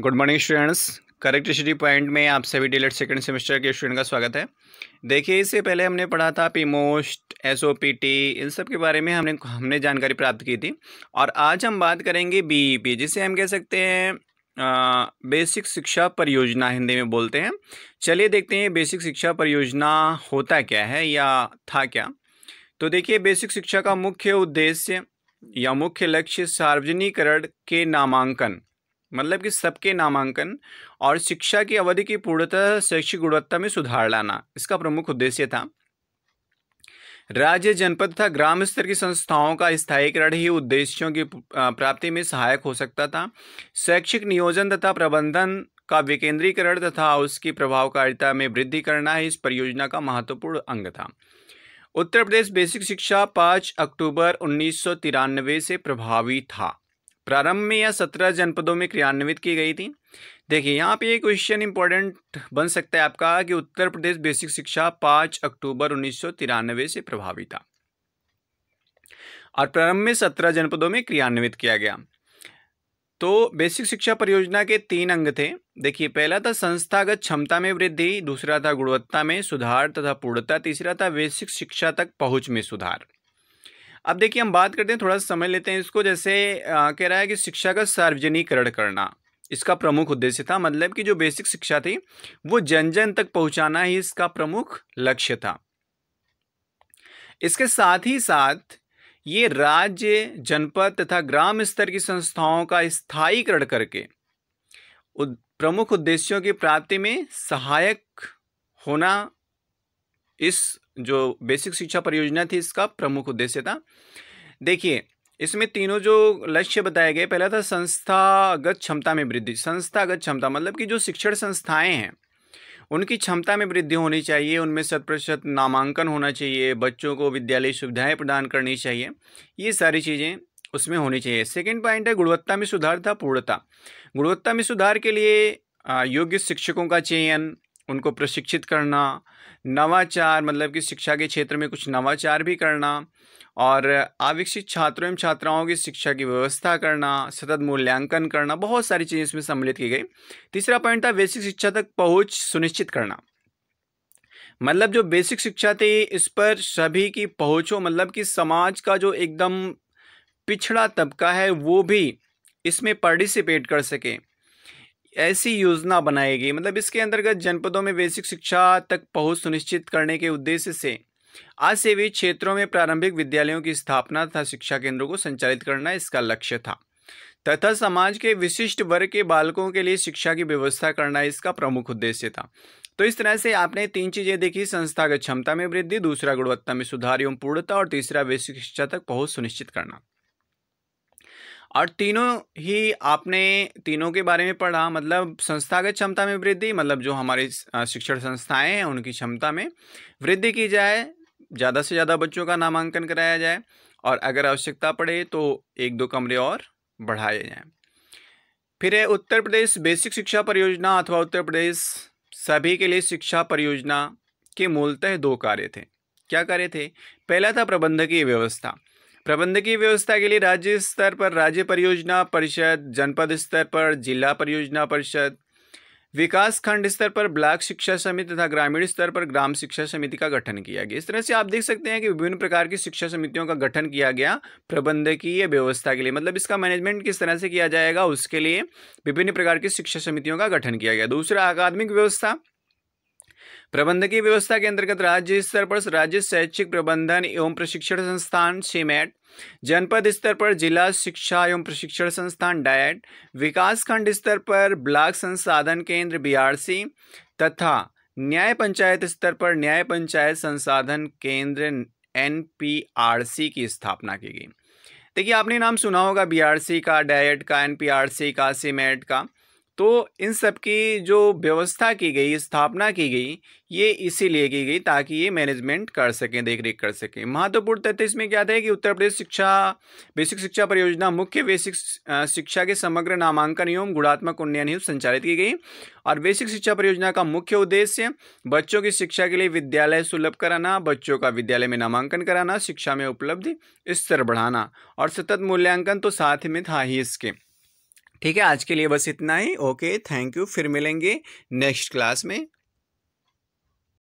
good morning students correct study point में आप सभी डिलेट सेकेंड सेमेस्टर के स्टूडेंट का स्वागत है देखिए इससे पहले हमने पढ़ा था पीमोस्ट एस ओ पी टी इन सब के बारे में हमने हमने जानकारी प्राप्त की थी और आज हम बात करेंगे बी ई पी जिसे हम कह सकते हैं बेसिक शिक्षा परियोजना हिंदी में बोलते हैं चलिए देखते हैं बेसिक शिक्षा परियोजना होता क्या है या था क्या तो देखिए बेसिक शिक्षा का मुख्य उद्देश्य या मुख्य लक्ष्य सार्वजनिकरण के नामांकन मतलब कि सबके नामांकन और शिक्षा की अवधि की पूर्णतः शैक्षिक गुणवत्ता में सुधार लाना इसका प्रमुख उद्देश्य था राज्य जनपद तथा ग्राम स्तर की संस्थाओं का स्थायीकरण ही उद्देश्यों की प्राप्ति में सहायक हो सकता था शैक्षिक नियोजन तथा प्रबंधन का विकेंद्रीकरण तथा उसकी प्रभावकारिता में वृद्धि करना ही इस परियोजना का महत्वपूर्ण अंग था उत्तर प्रदेश बेसिक शिक्षा पाँच अक्टूबर उन्नीस से प्रभावी था प्रारंभ में यह सत्रह जनपदों में क्रियान्वित की गई थी देखिए यहाँ पे ये क्वेश्चन इंपॉर्टेंट बन सकता है आपका कि उत्तर प्रदेश बेसिक शिक्षा पाँच अक्टूबर उन्नीस से प्रभावी था और प्रारंभ में सत्रह जनपदों में क्रियान्वित किया गया तो बेसिक शिक्षा परियोजना के तीन अंग थे देखिए पहला था संस्थागत क्षमता में वृद्धि दूसरा था गुणवत्ता में सुधार तथा पूर्णता तीसरा था बेसिक शिक्षा तक पहुंच में सुधार अब देखिए हम बात करते हैं थोड़ा समय लेते हैं इसको जैसे आ, कह रहा है कि शिक्षा का सार्वजनिकरण करना इसका प्रमुख उद्देश्य था मतलब कि जो बेसिक शिक्षा थी वो जन जन तक पहुंचाना ही इसका प्रमुख लक्ष्य था इसके साथ ही साथ ये राज्य जनपद तथा ग्राम स्तर की संस्थाओं का स्थायीकरण करके प्रमुख उद्देश्यों की प्राप्ति में सहायक होना इस जो बेसिक शिक्षा परियोजना थी इसका प्रमुख उद्देश्य था देखिए इसमें तीनों जो लक्ष्य बताए गए पहला था संस्थागत क्षमता में वृद्धि संस्थागत क्षमता मतलब कि जो शिक्षण संस्थाएं हैं उनकी क्षमता में वृद्धि होनी चाहिए उनमें शत प्रतिशत नामांकन होना चाहिए बच्चों को विद्यालय सुविधाएं प्रदान करनी चाहिए ये सारी चीज़ें उसमें होनी चाहिए सेकेंड पॉइंट है गुणवत्ता में सुधार था पूर्णता गुणवत्ता में सुधार के लिए योग्य शिक्षकों का चयन उनको प्रशिक्षित करना नवाचार मतलब कि शिक्षा के क्षेत्र में कुछ नवाचार भी करना और आविकसित छात्रों एवं छात्राओं की शिक्षा की व्यवस्था करना सतत मूल्यांकन करना बहुत सारी चीज़ें इसमें सम्मिलित की गई तीसरा पॉइंट था बेसिक शिक्षा तक पहुँच सुनिश्चित करना मतलब जो बेसिक शिक्षा थी इस पर सभी की पहुँच हो मतलब कि समाज का जो एकदम पिछड़ा तबका है वो भी इसमें पार्टिसिपेट कर सके ऐसी योजना बनाई गई मतलब इसके अंतर्गत जनपदों में बेसिक शिक्षा तक पहुंच सुनिश्चित करने के उद्देश्य से आसेवी क्षेत्रों में प्रारंभिक विद्यालयों की स्थापना तथा शिक्षा केंद्रों को संचालित करना इसका लक्ष्य था तथा समाज के विशिष्ट वर्ग के बालकों के लिए शिक्षा की व्यवस्था करना इसका प्रमुख उद्देश्य था तो इस तरह से आपने तीन चीज़ें देखी संस्थागत क्षमता में वृद्धि दूसरा गुणवत्ता में सुधार एवं पूर्णता और तीसरा वैश्विक शिक्षा तक पहुंच सुनिश्चित करना और तीनों ही आपने तीनों के बारे में पढ़ा मतलब संस्थागत क्षमता में वृद्धि मतलब जो हमारी शिक्षण संस्थाएं हैं उनकी क्षमता में वृद्धि की जाए ज़्यादा से ज़्यादा बच्चों का नामांकन कराया जाए और अगर आवश्यकता पड़े तो एक दो कमरे और बढ़ाए जाएँ फिर है उत्तर प्रदेश बेसिक शिक्षा परियोजना अथवा उत्तर प्रदेश सभी के लिए शिक्षा परियोजना के मूलतः दो कार्य थे क्या कार्य थे पहला था प्रबंधकीय व्यवस्था प्रबंधकीय व्यवस्था के लिए राज्य स्तर पर राज्य परियोजना परिषद जनपद स्तर पर जिला परियोजना परिषद विकास खंड स्तर पर ब्लॉक शिक्षा समिति तथा ग्रामीण स्तर पर ग्राम शिक्षा समिति का गठन किया गया इस तरह से आप देख सकते हैं कि विभिन्न प्रकार की शिक्षा समितियों का गठन किया गया प्रबंधकीय व्यवस्था के लिए मतलब इसका मैनेजमेंट किस तरह से किया जाएगा उसके लिए विभिन्न प्रकार की शिक्षा समितियों का गठन किया गया दूसरा अकादमिक व्यवस्था प्रबंधकीय व्यवस्था के अंतर्गत राज्य स्तर पर राज्य शैक्षिक प्रबंधन एवं प्रशिक्षण संस्थान सीमेट जनपद स्तर पर जिला शिक्षा एवं प्रशिक्षण संस्थान डायट विकासखंड स्तर पर ब्लॉक संसाधन केंद्र बीआरसी तथा न्याय पंचायत स्तर पर न्याय पंचायत संसाधन केंद्र एनपीआरसी की स्थापना की गई देखिए आपने नाम सुना होगा बीआरसी का डायट का एनपीआरसी का सीमेट का तो इन सब की जो व्यवस्था की गई स्थापना की गई ये इसीलिए की गई ताकि ये मैनेजमेंट कर सकें देख रेख कर सकें महत्वपूर्ण तथ्य इसमें क्या था कि उत्तर प्रदेश शिक्षा बेसिक शिक्षा परियोजना मुख्य बेसिक शिक्षा के समग्र नामांकन एवं गुणात्मक उन्नयन हेतु संचालित की गई और बेसिक शिक्षा परियोजना का मुख्य उद्देश्य बच्चों की शिक्षा के लिए विद्यालय सुलभ कराना बच्चों का विद्यालय में नामांकन कराना शिक्षा में उपलब्ध स्तर बढ़ाना और सतत मूल्यांकन तो साथ में था ही इसके ठीक है आज के लिए बस इतना ही ओके थैंक यू फिर मिलेंगे नेक्स्ट क्लास में